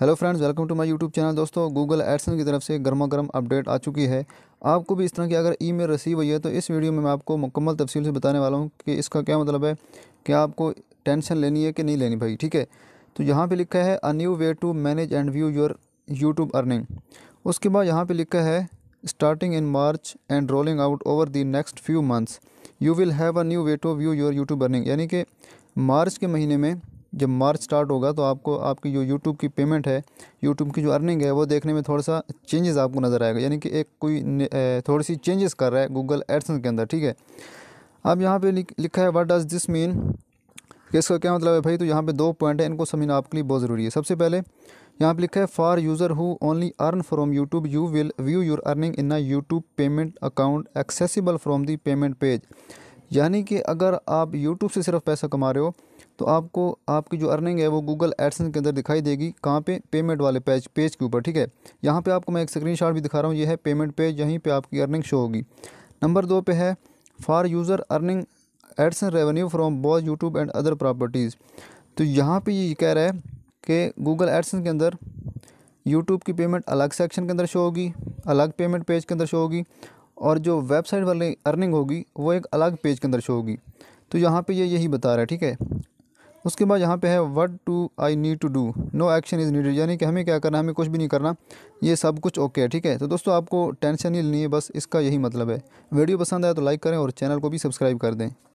hello friends welcome to my YouTube channel दोस्तों Google AdSense की तरफ से गर्मा गर्म अपडेट आ चुकी है आपको भी इस तरह की अगर ई मेल रिसीव हुई है तो इस वीडियो में मैं आपको मुकम्मल तफसील से बताने वाला हूँ कि इसका क्या मतलब है कि आपको टेंशन लेनी है कि नहीं लेनी भाई ठीक है तो यहाँ पर लिखा है a new way to manage and view your YouTube earning उसके बाद यहाँ पर लिखा है starting in March and rolling out over the next few months you will have a new way to view your YouTube earning यानी कि मार्च के महीने में जब मार्च स्टार्ट होगा तो आपको आपकी जो यूट्यूब की पेमेंट है यूट्यूब की जो अर्निंग है वो देखने में थोड़ा सा चेंजेस आपको नज़र आएगा यानी कि एक कोई थोड़ी सी चेंजेस कर रहा है गूगल एडसन के अंदर ठीक है अब यहाँ पे लिखा है व्हाट डज दिस मीन कि इसका क्या मतलब है भाई तो यहाँ पे दो पॉइंट है इनको समझना आपके लिए बहुत ज़रूरी है सबसे पहले यहाँ पर लिखा है for user who only earn from YouTube you will view your earning in a YouTube payment account accessible from the payment page यानी कि अगर आप यूट्यूब से सिर्फ पैसा कमा रहे हो तो आपको आपकी जो अर्निंग है वो गूगल एडसन के अंदर दिखाई देगी कहाँ पे पेमेंट वाले पेज पेज के ऊपर ठीक है यहाँ पे आपको मैं एक स्क्रीनशॉट भी दिखा रहा हूँ ये है पेमेंट पेज यहीं पे आपकी अर्निंग शो होगी नंबर दो पे है for user earning AdSense revenue from both YouTube and other properties तो यहाँ पर ये कह रहा है कि गूगल एडसन के अंदर यूट्यूब की पेमेंट अलग सेक्शन के अंदर शो होगी अलग पेमेंट पेज के अंदर शो होगी और जो वेबसाइट वाले अर्निंग होगी वो एक अलग पेज के अंदर शो होगी तो यहाँ पे ये यही बता रहा है ठीक है उसके बाद यहाँ पे है what to I need to do no action is needed यानी कि हमें क्या करना है हमें कुछ भी नहीं करना ये सब कुछ ओके है ठीक है तो दोस्तों आपको टेंशन नहीं लेनी है बस इसका यही मतलब है वीडियो पसंद आया तो लाइक करें और चैनल को भी सब्सक्राइब कर दें